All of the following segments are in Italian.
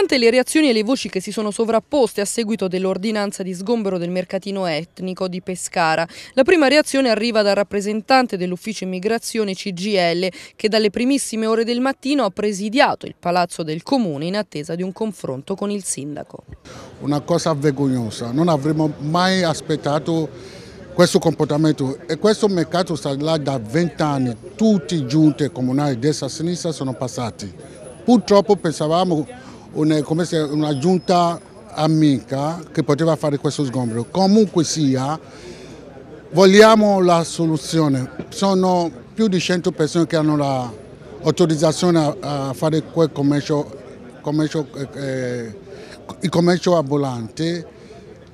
Importante le reazioni e le voci che si sono sovrapposte a seguito dell'ordinanza di sgombero del mercatino etnico di Pescara. La prima reazione arriva dal rappresentante dell'ufficio immigrazione CGL che dalle primissime ore del mattino ha presidiato il palazzo del comune in attesa di un confronto con il sindaco. Una cosa vergognosa, non avremmo mai aspettato questo comportamento e questo mercato sta là da vent'anni, anni, tutti giunte comunali destra e sinistra sono passati. Purtroppo pensavamo un, eh, una giunta amica che poteva fare questo sgombro. Comunque sia, vogliamo la soluzione. Sono più di 100 persone che hanno l'autorizzazione la a, a, fare quel commercio, commercio, eh, il commercio ambulante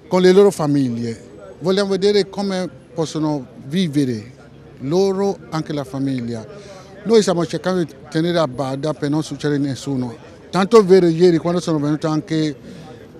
con le loro famiglie. Vogliamo vedere come possono vivere loro, anche la famiglia. Noi stiamo cercando di tenere a bada per non succedere a nessuno. Tanto è vero ieri quando sono venute anche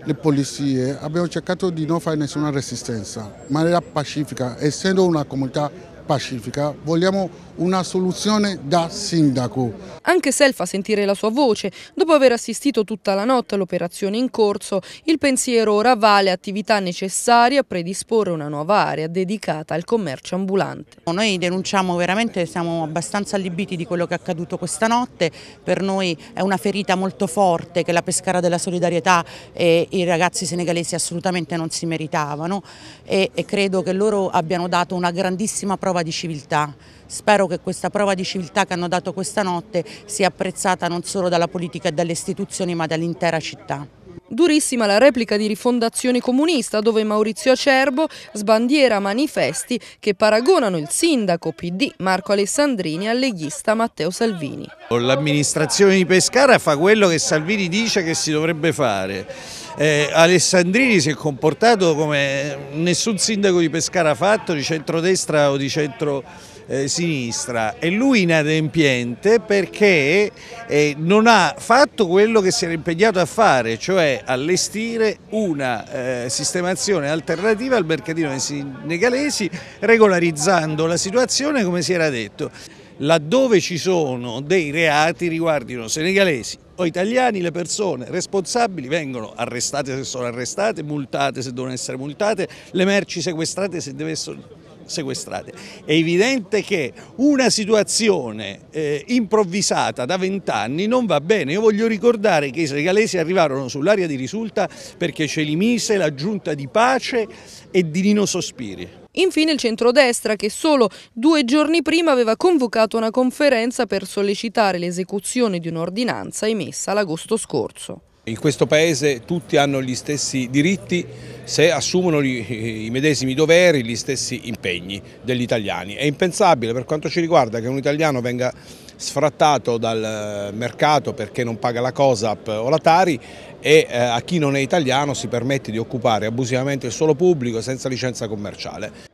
le polizie abbiamo cercato di non fare nessuna resistenza, in maniera pacifica, essendo una comunità pacifica vogliamo una soluzione da sindaco. Anche Self a sentire la sua voce. Dopo aver assistito tutta la notte all'operazione in corso, il pensiero ora va alle attività necessarie a predisporre una nuova area dedicata al commercio ambulante. Noi denunciamo veramente, siamo abbastanza allibiti di quello che è accaduto questa notte. Per noi è una ferita molto forte che la Pescara della Solidarietà e i ragazzi senegalesi assolutamente non si meritavano e, e credo che loro abbiano dato una grandissima prova di civiltà Spero che questa prova di civiltà che hanno dato questa notte sia apprezzata non solo dalla politica e dalle istituzioni ma dall'intera città. Durissima la replica di Rifondazione Comunista dove Maurizio Acerbo sbandiera manifesti che paragonano il sindaco PD Marco Alessandrini al leghista Matteo Salvini. L'amministrazione di Pescara fa quello che Salvini dice che si dovrebbe fare eh, Alessandrini si è comportato come nessun sindaco di Pescara ha fatto, di centrodestra o di centro sinistra e lui inadempiente perché eh, non ha fatto quello che si era impegnato a fare, cioè allestire una eh, sistemazione alternativa al mercatino dei senegalesi regolarizzando la situazione come si era detto laddove ci sono dei reati riguardino senegalesi o italiani, le persone responsabili vengono arrestate se sono arrestate, multate se devono essere multate, le merci sequestrate se devono essere sequestrate. È evidente che una situazione eh, improvvisata da vent'anni non va bene. Io voglio ricordare che i senegalesi arrivarono sull'area di risulta perché ce li mise la giunta di pace e di Nino Sospiri. Infine il centrodestra che solo due giorni prima aveva convocato una conferenza per sollecitare l'esecuzione di un'ordinanza emessa l'agosto scorso. In questo Paese tutti hanno gli stessi diritti se assumono gli, i medesimi doveri, gli stessi impegni degli italiani. È impensabile per quanto ci riguarda che un italiano venga sfrattato dal eh, mercato perché non paga la COSAP o la Tari e eh, a chi non è italiano si permette di occupare abusivamente il suolo pubblico senza licenza commerciale.